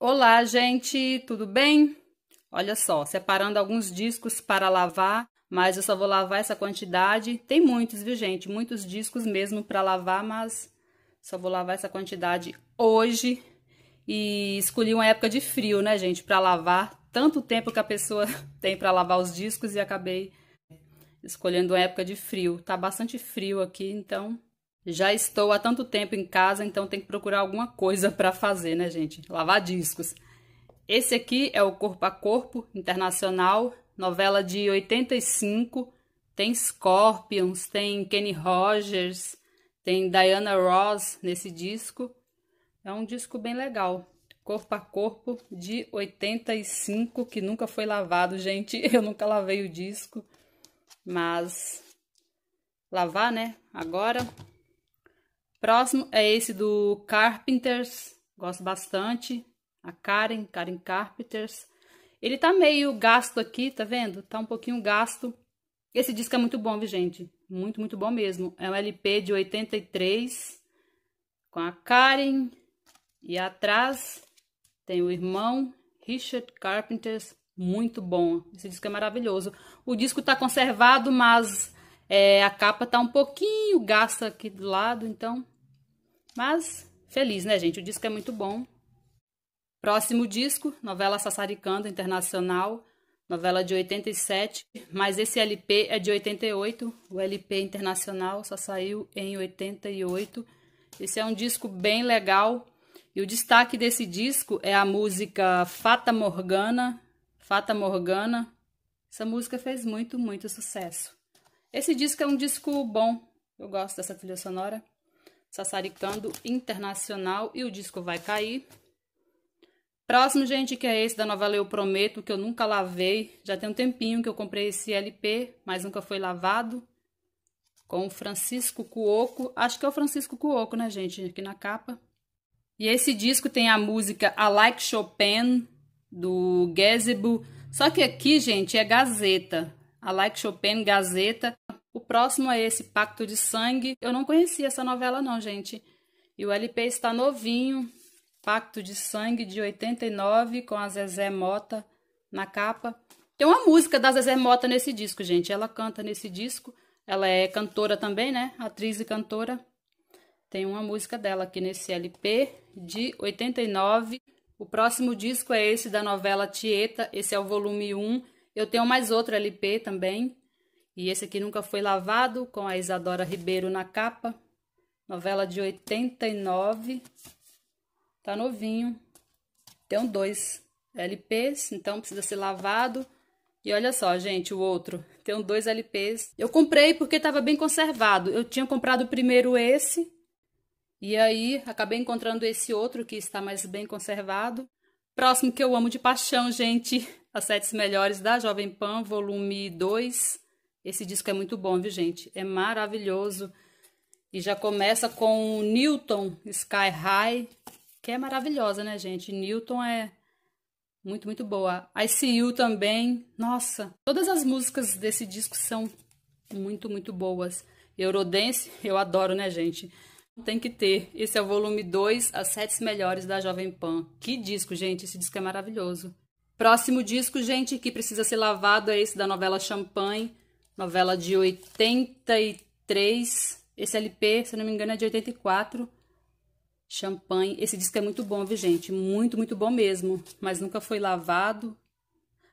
Olá, gente, tudo bem? Olha só, separando alguns discos para lavar, mas eu só vou lavar essa quantidade. Tem muitos, viu, gente? Muitos discos mesmo para lavar, mas só vou lavar essa quantidade hoje. E escolhi uma época de frio, né, gente, para lavar. Tanto tempo que a pessoa tem para lavar os discos e acabei escolhendo uma época de frio. Tá bastante frio aqui, então já estou há tanto tempo em casa, então tem que procurar alguma coisa para fazer, né, gente? Lavar discos. Esse aqui é o Corpo a Corpo Internacional, novela de 85. Tem Scorpions, tem Kenny Rogers, tem Diana Ross nesse disco. É um disco bem legal. Corpo a Corpo de 85, que nunca foi lavado, gente. Eu nunca lavei o disco, mas lavar, né? Agora Próximo é esse do Carpenters, gosto bastante. A Karen, Karen Carpenters. Ele tá meio gasto aqui, tá vendo? Tá um pouquinho gasto. Esse disco é muito bom, viu, gente? Muito, muito bom mesmo. É um LP de 83, com a Karen. E atrás tem o irmão Richard Carpenters, muito bom. Esse disco é maravilhoso. O disco tá conservado, mas é, a capa tá um pouquinho gasta aqui do lado, então mas feliz, né, gente? O disco é muito bom. Próximo disco, novela Sassaricando Internacional, novela de 87, mas esse LP é de 88. O LP Internacional só saiu em 88. Esse é um disco bem legal. E o destaque desse disco é a música Fata Morgana. Fata Morgana. Essa música fez muito, muito sucesso. Esse disco é um disco bom. Eu gosto dessa trilha sonora. Sassaricando Internacional e o disco vai cair. Próximo, gente, que é esse da novela Eu Prometo, que eu nunca lavei. Já tem um tempinho que eu comprei esse LP, mas nunca foi lavado. Com o Francisco Cuoco. Acho que é o Francisco Cuoco, né, gente? Aqui na capa. E esse disco tem a música I Like Chopin, do Gazebo. Só que aqui, gente, é Gazeta. I Like Chopin, Gazeta. O próximo é esse Pacto de Sangue. Eu não conhecia essa novela não, gente. E o LP está novinho, Pacto de Sangue de 89 com a Zezé Mota na capa. Tem uma música da Zezé Mota nesse disco, gente. Ela canta nesse disco. Ela é cantora também, né? Atriz e cantora. Tem uma música dela aqui nesse LP de 89. O próximo disco é esse da novela Tieta. Esse é o volume 1. Eu tenho mais outro LP também, e esse aqui nunca foi lavado, com a Isadora Ribeiro na capa. Novela de 89. Tá novinho. Tem um dois LPs, então precisa ser lavado. E olha só, gente, o outro. Tem um dois LPs. Eu comprei porque estava bem conservado. Eu tinha comprado primeiro esse. E aí, acabei encontrando esse outro que está mais bem conservado. Próximo que eu amo de paixão, gente. As Sete Melhores da Jovem Pan, volume 2. Esse disco é muito bom, viu, gente? É maravilhoso. E já começa com Newton Sky High, que é maravilhosa, né, gente? Newton é muito, muito boa. U também. Nossa, todas as músicas desse disco são muito, muito boas. Eurodance, eu adoro, né, gente? Tem que ter. Esse é o volume 2, as sete melhores da Jovem Pan. Que disco, gente. Esse disco é maravilhoso. Próximo disco, gente, que precisa ser lavado é esse da novela Champagne. Novela de 83. Esse LP, se não me engano, é de 84. Champanhe. Esse disco é muito bom, viu, gente? Muito, muito bom mesmo. Mas nunca foi lavado.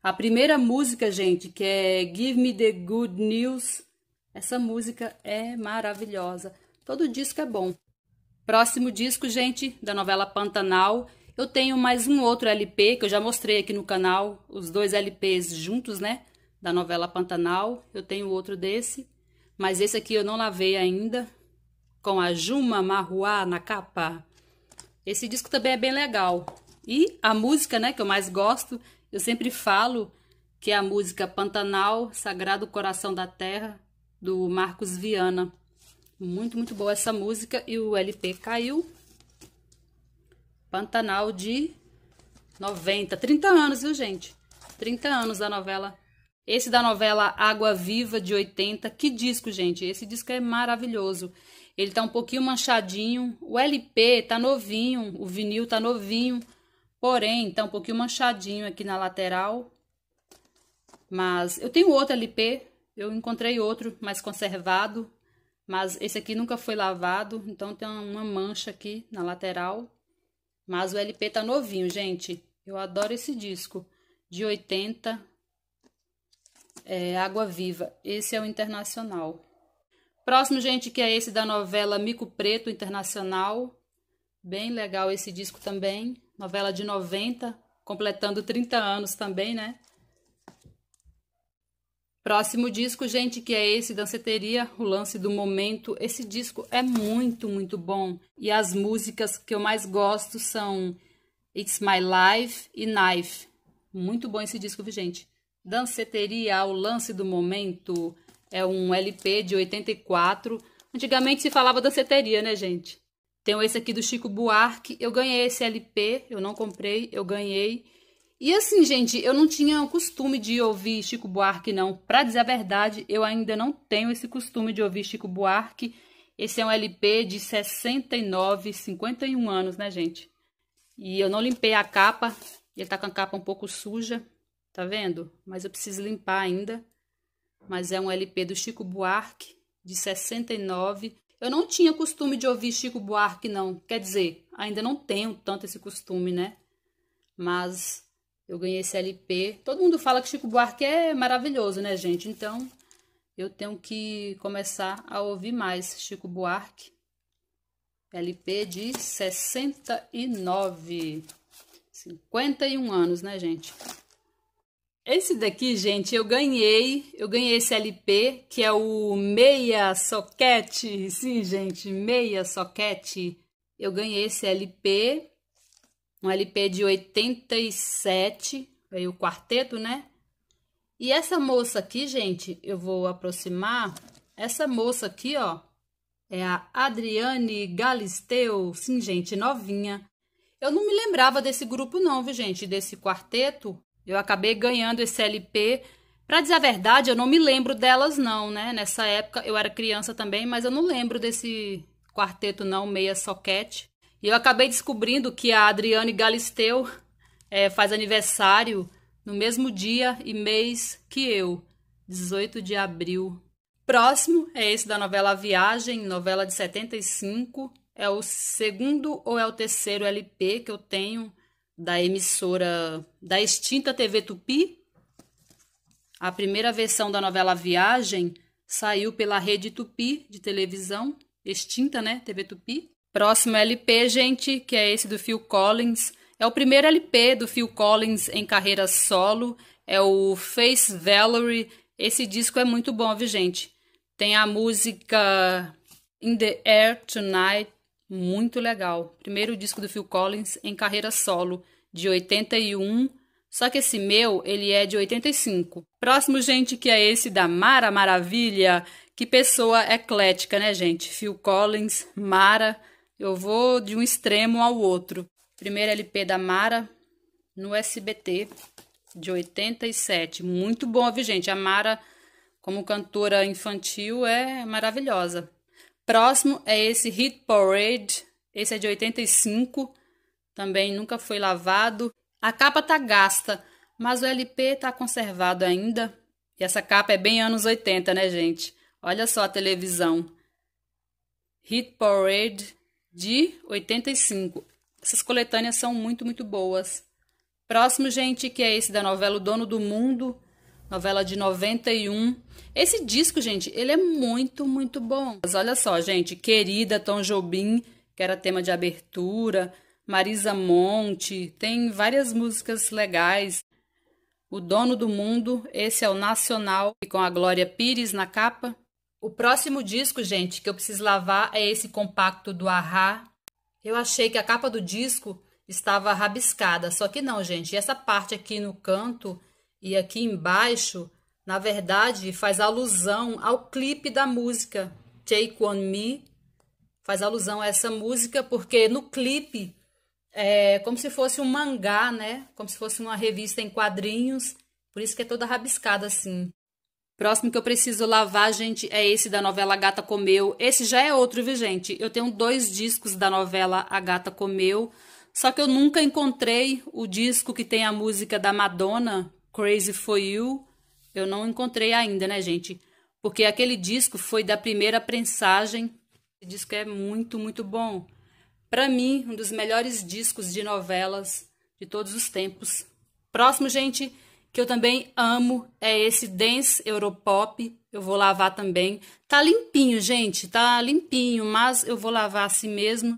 A primeira música, gente, que é Give Me the Good News. Essa música é maravilhosa. Todo disco é bom. Próximo disco, gente, da novela Pantanal. Eu tenho mais um outro LP que eu já mostrei aqui no canal, os dois LPs juntos, né? da novela Pantanal. Eu tenho outro desse, mas esse aqui eu não lavei ainda, com a Juma Marruá na capa. Esse disco também é bem legal. E a música, né, que eu mais gosto, eu sempre falo que é a música Pantanal, Sagrado Coração da Terra, do Marcos Viana. Muito, muito boa essa música e o LP caiu. Pantanal de 90, 30 anos, viu, gente? 30 anos da novela esse da novela Água Viva de 80, que disco, gente? Esse disco é maravilhoso. Ele tá um pouquinho manchadinho, o LP tá novinho, o vinil tá novinho, porém tá um pouquinho manchadinho aqui na lateral. Mas eu tenho outro LP, eu encontrei outro mais conservado, mas esse aqui nunca foi lavado, então tem uma mancha aqui na lateral. Mas o LP tá novinho, gente. Eu adoro esse disco de 80 é, Água Viva. Esse é o internacional. Próximo, gente, que é esse da novela Mico Preto Internacional. Bem legal esse disco também. Novela de 90, completando 30 anos também, né? Próximo disco, gente, que é esse Danceteria, o lance do momento. Esse disco é muito, muito bom. E as músicas que eu mais gosto são It's My Life e Knife. Muito bom esse disco, gente. Danceteria ao lance do momento é um LP de 84. Antigamente se falava danceteria, né, gente? Tenho esse aqui do Chico Buarque. Eu ganhei esse LP, eu não comprei, eu ganhei. E assim, gente, eu não tinha o costume de ouvir Chico Buarque, não. Pra dizer a verdade, eu ainda não tenho esse costume de ouvir Chico Buarque. Esse é um LP de 69, 51 anos, né, gente? E eu não limpei a capa, ele tá com a capa um pouco suja. Tá vendo? Mas eu preciso limpar ainda. Mas é um LP do Chico Buarque, de 69. Eu não tinha costume de ouvir Chico Buarque, não. Quer dizer, ainda não tenho tanto esse costume, né? Mas eu ganhei esse LP. Todo mundo fala que Chico Buarque é maravilhoso, né, gente? Então, eu tenho que começar a ouvir mais Chico Buarque. LP de 69. 51 anos, né, gente? Esse daqui, gente, eu ganhei, eu ganhei esse LP, que é o Meia Soquete, sim, gente, Meia Soquete. Eu ganhei esse LP, um LP de 87, aí o quarteto, né? E essa moça aqui, gente, eu vou aproximar, essa moça aqui, ó, é a Adriane Galisteu, sim, gente, novinha. Eu não me lembrava desse grupo não, viu, gente, desse quarteto. Eu acabei ganhando esse LP. Pra dizer a verdade, eu não me lembro delas, não, né? Nessa época eu era criança também, mas eu não lembro desse quarteto, não, meia soquete. E eu acabei descobrindo que a Adriane Galisteu é, faz aniversário no mesmo dia e mês que eu, 18 de abril. Próximo é esse da novela Viagem, novela de 75. É o segundo ou é o terceiro LP que eu tenho da emissora da extinta TV Tupi. A primeira versão da novela Viagem saiu pela Rede Tupi de televisão, extinta, né? TV Tupi. Próximo LP, gente, que é esse do Phil Collins. É o primeiro LP do Phil Collins em carreira solo, é o Face Valerie. Esse disco é muito bom, viu, gente? Tem a música In the Air Tonight, muito legal. Primeiro disco do Phil Collins em carreira solo, de 81. Só que esse meu, ele é de 85. Próximo, gente, que é esse da Mara Maravilha. Que pessoa eclética, né, gente? Phil Collins, Mara. Eu vou de um extremo ao outro. Primeiro LP da Mara no SBT, de 87. Muito bom, viu, gente? A Mara, como cantora infantil, é maravilhosa. Próximo é esse Hit Parade. Esse é de 85. Também nunca foi lavado. A capa tá gasta, mas o LP tá conservado ainda. E essa capa é bem anos 80, né, gente? Olha só a televisão. Hit Parade de 85. Essas coletâneas são muito, muito boas. Próximo, gente, que é esse da novela O Dono do Mundo novela de 91. Esse disco, gente, ele é muito, muito bom. Mas olha só, gente, Querida, Tom Jobim, que era tema de abertura, Marisa Monte, tem várias músicas legais. O Dono do Mundo, esse é o Nacional, e com a Glória Pires na capa. O próximo disco, gente, que eu preciso lavar é esse compacto do Arra. Eu achei que a capa do disco estava rabiscada, só que não, gente. E essa parte aqui no canto e aqui embaixo, na verdade, faz alusão ao clipe da música Take On Me. Faz alusão a essa música porque no clipe é como se fosse um mangá, né? Como se fosse uma revista em quadrinhos. Por isso que é toda rabiscada assim. Próximo que eu preciso lavar, gente, é esse da novela A Gata Comeu. Esse já é outro, viu, gente? Eu tenho dois discos da novela A Gata Comeu. Só que eu nunca encontrei o disco que tem a música da Madonna, Crazy For You, eu não encontrei ainda, né, gente? Porque aquele disco foi da primeira prensagem. Esse disco é muito, muito bom. Para mim, um dos melhores discos de novelas de todos os tempos. Próximo, gente, que eu também amo, é esse Dance Europop. Eu vou lavar também. Tá limpinho, gente, tá limpinho, mas eu vou lavar assim mesmo.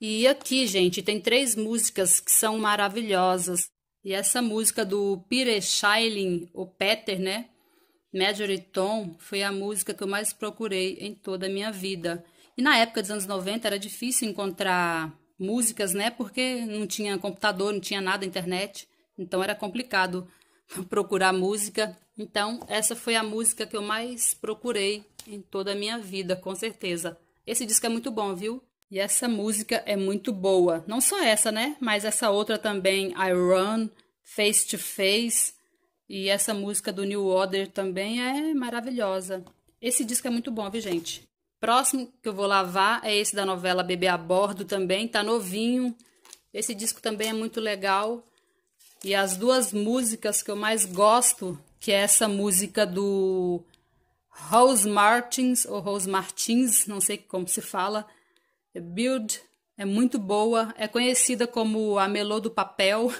E aqui, gente, tem três músicas que são maravilhosas. E essa música do Peter Schilling, o Peter, né? Major Tom, foi a música que eu mais procurei em toda a minha vida. E na época dos anos 90 era difícil encontrar músicas, né? Porque não tinha computador, não tinha nada, internet. Então era complicado procurar música. Então essa foi a música que eu mais procurei em toda a minha vida, com certeza. Esse disco é muito bom, viu? E essa música é muito boa. Não só essa, né? Mas essa outra também, I Run, Face to Face. E essa música do New Order também é maravilhosa. Esse disco é muito bom, viu, gente? Próximo que eu vou lavar é esse da novela Bebê a Bordo também, tá novinho. Esse disco também é muito legal. E as duas músicas que eu mais gosto, que é essa música do Rose Martins, ou Rose Martins, não sei como se fala, é Build é muito boa, é conhecida como a Melô do Papel.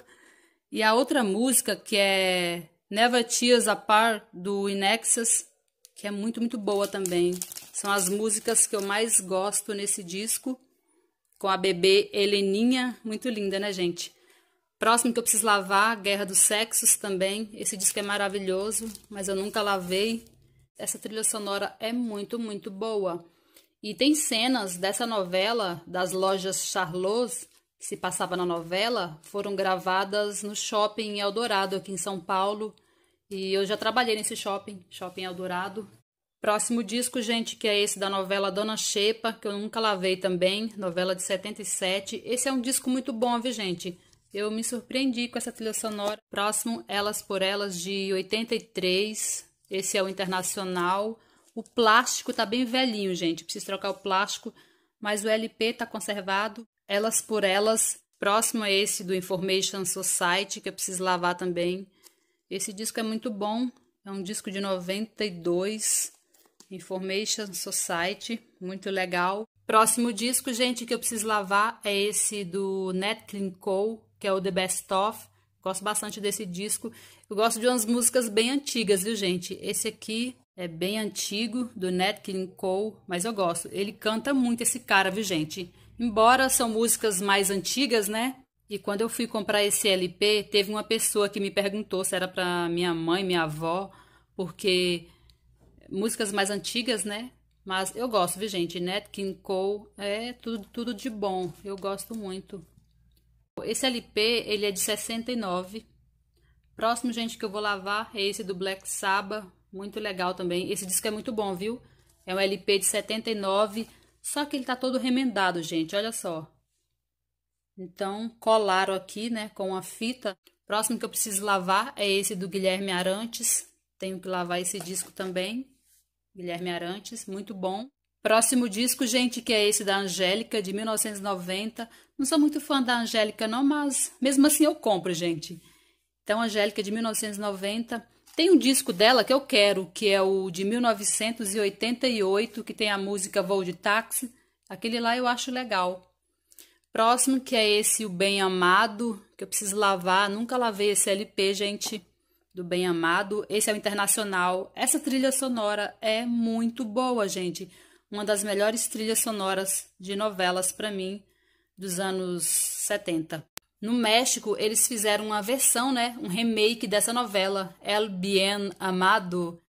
E a outra música que é Never Tears Apart do Inexus, que é muito, muito boa também. São as músicas que eu mais gosto nesse disco. Com a bebê Heleninha, muito linda, né, gente? Próximo que eu preciso lavar, Guerra dos Sexos também. Esse disco é maravilhoso, mas eu nunca lavei. Essa trilha sonora é muito, muito boa. E tem cenas dessa novela, das lojas Charlots, que se passava na novela, foram gravadas no shopping Eldorado, aqui em São Paulo. E eu já trabalhei nesse shopping, Shopping Eldorado. Próximo disco, gente, que é esse da novela Dona Xepa, que eu nunca lavei também, novela de 77. Esse é um disco muito bom, viu, gente? Eu me surpreendi com essa trilha sonora. Próximo, Elas por Elas, de 83. Esse é o Internacional. O plástico tá bem velhinho, gente. Preciso trocar o plástico, mas o LP tá conservado. Elas por Elas, próximo a esse do Information Society, que eu preciso lavar também. Esse disco é muito bom. É um disco de 92, Information Society, muito legal. Próximo disco, gente, que eu preciso lavar é esse do Nat King Cole, que é o The Best Of. Gosto bastante desse disco. Eu gosto de umas músicas bem antigas, viu, gente? Esse aqui é bem antigo, do Nat King Cole, mas eu gosto. Ele canta muito esse cara, viu, gente? Embora são músicas mais antigas, né? E quando eu fui comprar esse LP, teve uma pessoa que me perguntou se era para minha mãe, minha avó, porque músicas mais antigas, né? Mas eu gosto, viu, gente? Nat King Cole é tudo, tudo de bom. Eu gosto muito. Esse LP, ele é de 69. Próximo, gente, que eu vou lavar é esse do Black Sabbath. Muito legal também. Esse disco é muito bom, viu? É um LP de 79, só que ele tá todo remendado, gente, olha só. Então, colaram aqui, né, com a fita. Próximo que eu preciso lavar é esse do Guilherme Arantes. Tenho que lavar esse disco também. Guilherme Arantes, muito bom. Próximo disco, gente, que é esse da Angélica, de 1990. Não sou muito fã da Angélica, não, mas mesmo assim eu compro, gente. Então, Angélica, de 1990. Tem um disco dela que eu quero, que é o de 1988, que tem a música Voo de Táxi. Aquele lá eu acho legal. Próximo, que é esse O Bem Amado, que eu preciso lavar. Nunca lavei esse LP, gente, do Bem Amado. Esse é o Internacional. Essa trilha sonora é muito boa, gente. Uma das melhores trilhas sonoras de novelas para mim dos anos 70. No México, eles fizeram uma versão, né, um remake dessa novela, El Bien Amado.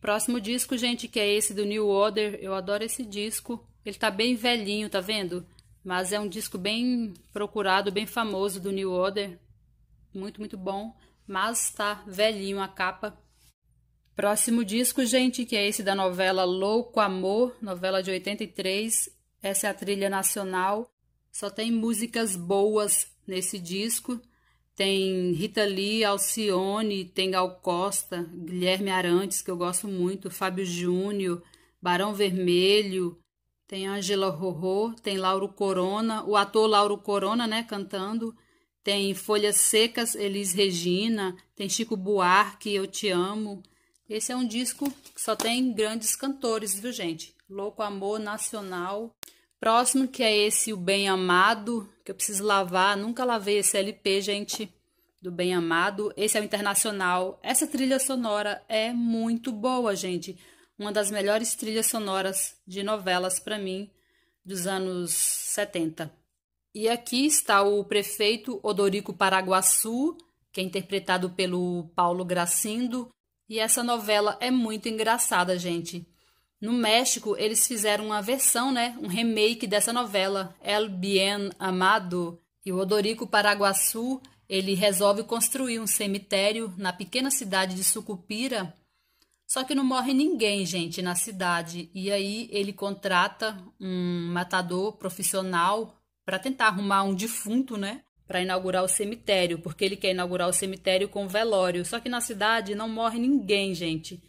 Próximo disco, gente, que é esse do New Order. Eu adoro esse disco. Ele tá bem velhinho, tá vendo? Mas é um disco bem procurado, bem famoso do New Order. Muito, muito bom. Mas tá velhinho a capa. Próximo disco, gente, que é esse da novela Louco Amor, novela de 83. Essa é a trilha nacional. Só tem músicas boas, nesse disco. Tem Rita Lee, Alcione, tem Gal Costa, Guilherme Arantes, que eu gosto muito, Fábio Júnior, Barão Vermelho, tem Angela Rorô, tem Lauro Corona, o ator Lauro Corona, né, cantando. Tem Folhas Secas, Elis Regina, tem Chico Buarque, Eu Te Amo. Esse é um disco que só tem grandes cantores, viu, gente? Louco Amor Nacional. Próximo que é esse O Bem Amado, que eu preciso lavar. Nunca lavei esse LP, gente, do Bem Amado. Esse é o Internacional. Essa trilha sonora é muito boa, gente. Uma das melhores trilhas sonoras de novelas para mim dos anos 70. E aqui está o prefeito Odorico Paraguaçu, que é interpretado pelo Paulo Gracindo. E essa novela é muito engraçada, gente. No México, eles fizeram uma versão, né, um remake dessa novela, El Bien Amado, e o Odorico Paraguaçu, ele resolve construir um cemitério na pequena cidade de Sucupira, só que não morre ninguém, gente, na cidade. E aí ele contrata um matador profissional para tentar arrumar um defunto, né? Para inaugurar o cemitério, porque ele quer inaugurar o cemitério com velório. Só que na cidade não morre ninguém, gente.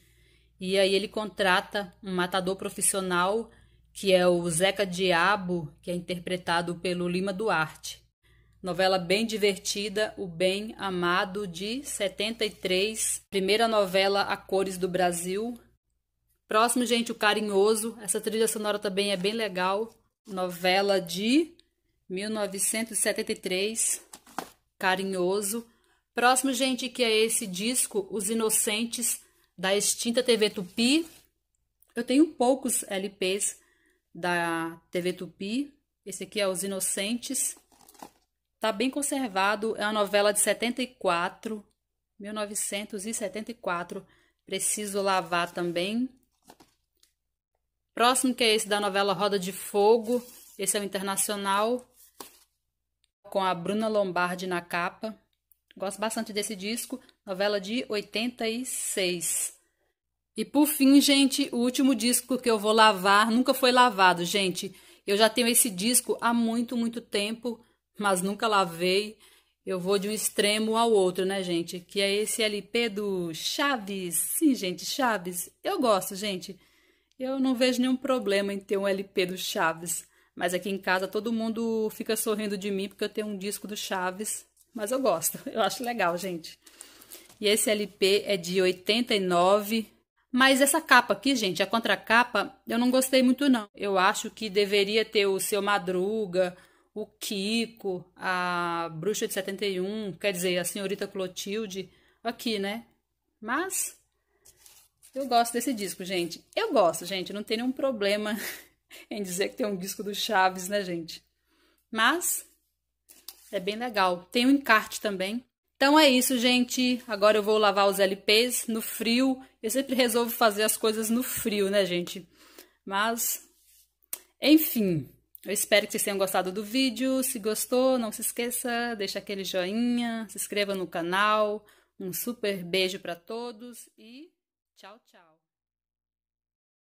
E aí ele contrata um matador profissional, que é o Zeca Diabo, que é interpretado pelo Lima Duarte. Novela bem divertida, O Bem Amado, de 73, primeira novela a cores do Brasil. Próximo, gente, O Carinhoso. Essa trilha sonora também é bem legal. Novela de 1973, Carinhoso. Próximo, gente, que é esse disco, Os Inocentes, da extinta TV Tupi. Eu tenho poucos LPs da TV Tupi. Esse aqui é Os Inocentes. Tá bem conservado, é uma novela de 74, 1974. Preciso lavar também. Próximo que é esse da novela Roda de Fogo. Esse é o Internacional, com a Bruna Lombardi na capa. Gosto bastante desse disco novela de 86. E por fim, gente, o último disco que eu vou lavar nunca foi lavado, gente. Eu já tenho esse disco há muito, muito tempo, mas nunca lavei. Eu vou de um extremo ao outro, né, gente? Que é esse LP do Chaves. Sim, gente, Chaves. Eu gosto, gente. Eu não vejo nenhum problema em ter um LP do Chaves. Mas aqui em casa todo mundo fica sorrindo de mim porque eu tenho um disco do Chaves. Mas eu gosto. Eu acho legal, gente. E esse LP é de 89. Mas essa capa aqui, gente, a contracapa, eu não gostei muito não. Eu acho que deveria ter o Seu Madruga, o Kiko, a Bruxa de 71, quer dizer, a Senhorita Clotilde aqui, né? Mas eu gosto desse disco, gente. Eu gosto, gente, não tem nenhum problema em dizer que tem um disco do Chaves, né, gente? Mas é bem legal. Tem o um encarte também, então é isso, gente. Agora eu vou lavar os LPs no frio. Eu sempre resolvo fazer as coisas no frio, né, gente? Mas, enfim, eu espero que vocês tenham gostado do vídeo. Se gostou, não se esqueça, deixa aquele joinha, se inscreva no canal. Um super beijo para todos e tchau, tchau.